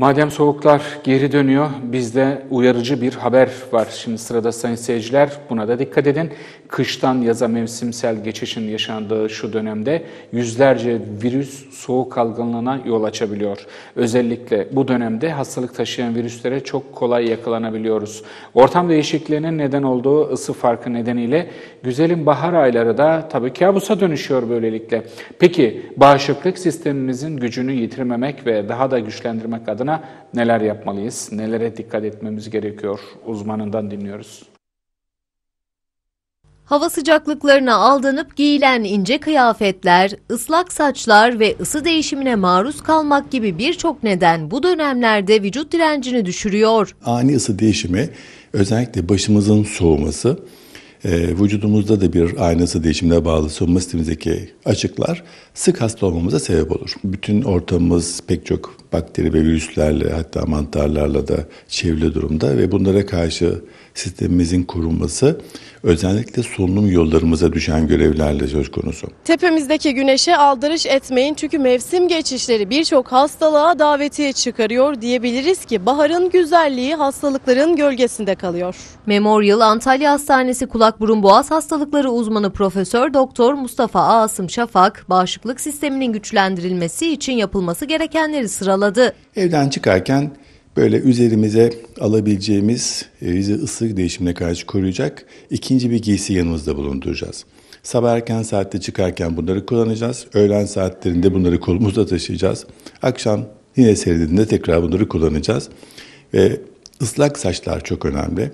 Madem soğuklar geri dönüyor, bizde uyarıcı bir haber var. Şimdi sırada sayın seyirciler, buna da dikkat edin. Kıştan yaza mevsimsel geçişin yaşandığı şu dönemde yüzlerce virüs soğuk algınlığına yol açabiliyor. Özellikle bu dönemde hastalık taşıyan virüslere çok kolay yakalanabiliyoruz. Ortam değişikliğinin neden olduğu ısı farkı nedeniyle güzelim bahar ayları da tabii kabusa dönüşüyor böylelikle. Peki bağışıklık sistemimizin gücünü yitirmemek ve daha da güçlendirmek adına adına neler yapmalıyız, nelere dikkat etmemiz gerekiyor uzmanından dinliyoruz. Hava sıcaklıklarına aldanıp giyilen ince kıyafetler, ıslak saçlar ve ısı değişimine maruz kalmak gibi birçok neden bu dönemlerde vücut direncini düşürüyor. Ani ısı değişimi özellikle başımızın soğuması e, vücudumuzda da bir aynası değişimine bağlı savunma sistemimizdeki açıklar sık hasta olmamıza sebep olur. Bütün ortamımız pek çok bakteri ve virüslerle hatta mantarlarla da çevrili durumda ve bunlara karşı sistemimizin korunması özellikle solunum yollarımıza düşen görevlerle söz konusu. Tepemizdeki güneşe aldırış etmeyin çünkü mevsim geçişleri birçok hastalığa davetiye çıkarıyor diyebiliriz ki baharın güzelliği hastalıkların gölgesinde kalıyor. Memorial Antalya Hastanesi kulak Kulak burun boğaz hastalıkları uzmanı Profesör Doktor Mustafa Asım Şafak, bağışıklık sisteminin güçlendirilmesi için yapılması gerekenleri sıraladı. Evden çıkarken böyle üzerimize alabileceğimiz e, bizi ısı değişimine karşı koruyacak ikinci bir giysi yanımızda bulunduracağız. Sabah erken saatte çıkarken bunları kullanacağız. Öğlen saatlerinde bunları kolumuzda taşıyacağız. Akşam yine serinlediğinde tekrar bunları kullanacağız. Ve ıslak saçlar çok önemli.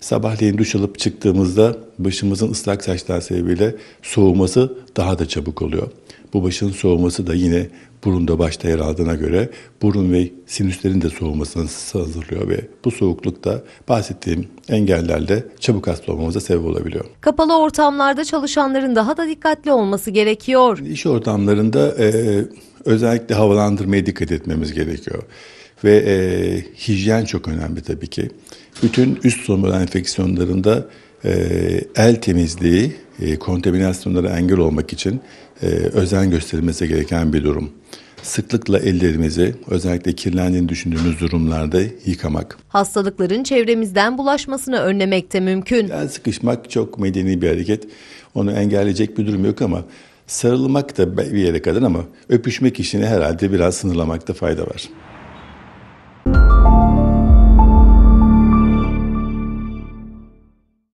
Sabahleyin duş alıp çıktığımızda başımızın ıslak saçlar sebebiyle soğuması daha da çabuk oluyor. Bu başın soğuması da yine burunda başta yer aldığına göre burun ve sinüslerin de soğumasını hazırlıyor ve bu soğukluk da bahsettiğim engellerle çabuk hasta olmamıza sebep olabiliyor. Kapalı ortamlarda çalışanların daha da dikkatli olması gerekiyor. İş ortamlarında e, özellikle havalandırmaya dikkat etmemiz gerekiyor. Ve e, hijyen çok önemli tabii ki. Bütün üst solunum enfeksiyonlarında e, el temizliği e, kontaminasyonlara engel olmak için e, özen gösterilmesi gereken bir durum sıklıkla ellerimizi özellikle kirlendiğini düşündüğümüz durumlarda yıkamak. Hastalıkların çevremizden bulaşmasını önlemek de mümkün. El sıkışmak çok medeni bir hareket. Onu engelleyecek bir durum yok ama sarılmak da bir yere kadar ama öpüşmek işini herhalde biraz sınırlamakta fayda var.